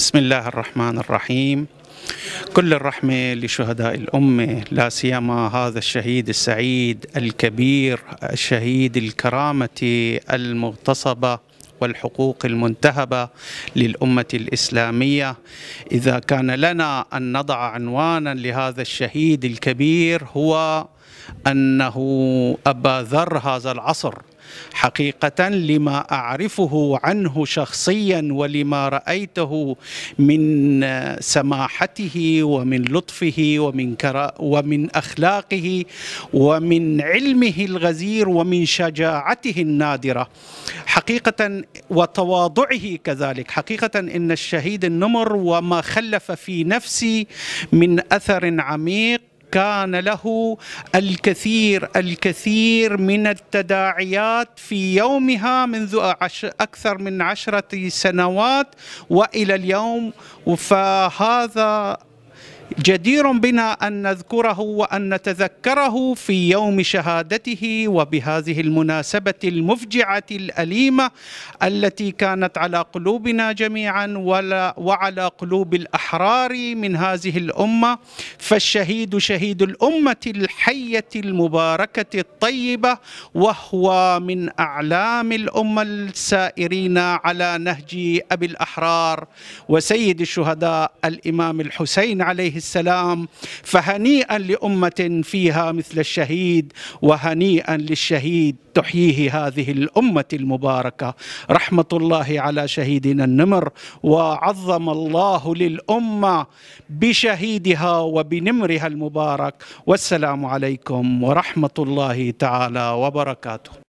بسم الله الرحمن الرحيم كل الرحمة لشهداء الأمة لا سيما هذا الشهيد السعيد الكبير الشهيد الكرامة المغتصبة والحقوق المنتهبة للأمة الإسلامية إذا كان لنا أن نضع عنوانا لهذا الشهيد الكبير هو أنه أبا ذر هذا العصر حقيقه لما اعرفه عنه شخصيا ولما رايته من سماحته ومن لطفه ومن كرا ومن اخلاقه ومن علمه الغزير ومن شجاعته النادره حقيقه وتواضعه كذلك حقيقه ان الشهيد النمر وما خلف في نفسي من اثر عميق كان له الكثير الكثير من التداعيات في يومها منذ أكثر من عشرة سنوات وإلى اليوم فهذا جدير بنا أن نذكره وأن نتذكره في يوم شهادته وبهذه المناسبة المفجعة الأليمة التي كانت على قلوبنا جميعا ولا وعلى قلوب الأحرار من هذه الأمة فالشهيد شهيد الأمة الحية المباركة الطيبة وهو من أعلام الأمة السائرين على نهج أبي الأحرار وسيد الشهداء الإمام الحسين عليه السلام فهنيئا لأمة فيها مثل الشهيد وهنيئا للشهيد تحييه هذه الأمة المباركة رحمة الله على شهيدنا النمر وعظم الله للأمة بشهيدها وبنمرها المبارك والسلام عليكم ورحمة الله تعالى وبركاته